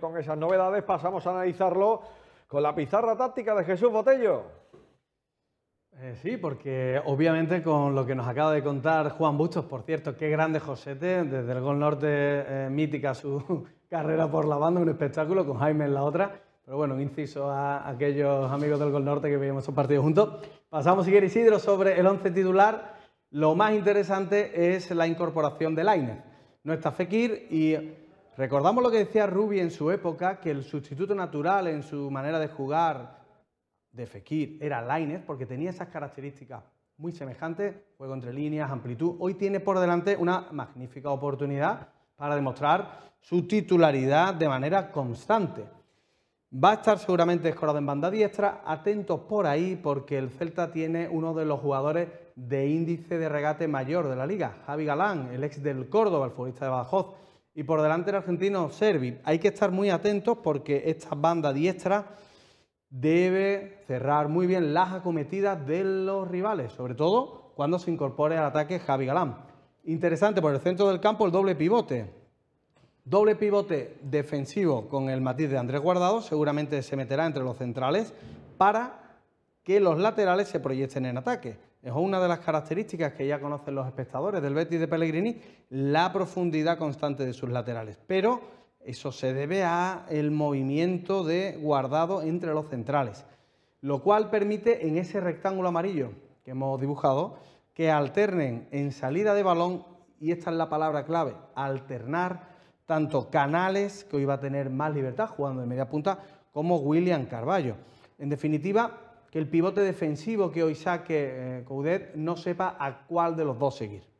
Con esas novedades pasamos a analizarlo con la pizarra táctica de Jesús Botello. Eh, sí, porque obviamente con lo que nos acaba de contar Juan Bustos, por cierto, qué grande Josete, desde el Gol Norte eh, mítica su carrera por la banda, un espectáculo, con Jaime en la otra. Pero bueno, inciso a aquellos amigos del Gol Norte que veíamos un partido juntos. Pasamos, si quiere Isidro, sobre el once titular. Lo más interesante es la incorporación de Lainer No está Fekir y Recordamos lo que decía Ruby en su época, que el sustituto natural en su manera de jugar de Fekir era Lainez, porque tenía esas características muy semejantes, juego entre líneas, amplitud. Hoy tiene por delante una magnífica oportunidad para demostrar su titularidad de manera constante. Va a estar seguramente escorado en banda diestra, atentos por ahí porque el Celta tiene uno de los jugadores de índice de regate mayor de la liga, Javi Galán, el ex del Córdoba, el futbolista de Badajoz, y por delante el argentino Servi. Hay que estar muy atentos porque esta banda diestra debe cerrar muy bien las acometidas de los rivales, sobre todo cuando se incorpore al ataque Javi Galán. Interesante por el centro del campo el doble pivote. Doble pivote defensivo con el matiz de Andrés Guardado, seguramente se meterá entre los centrales para que los laterales se proyecten en ataque. Es una de las características que ya conocen los espectadores del Betis de Pellegrini, la profundidad constante de sus laterales. Pero eso se debe a el movimiento de guardado entre los centrales, lo cual permite en ese rectángulo amarillo que hemos dibujado que alternen en salida de balón, y esta es la palabra clave, alternar tanto Canales, que hoy va a tener más libertad jugando de media punta, como William Carballo. En definitiva, que el pivote defensivo que hoy saque eh, Coudet no sepa a cuál de los dos seguir.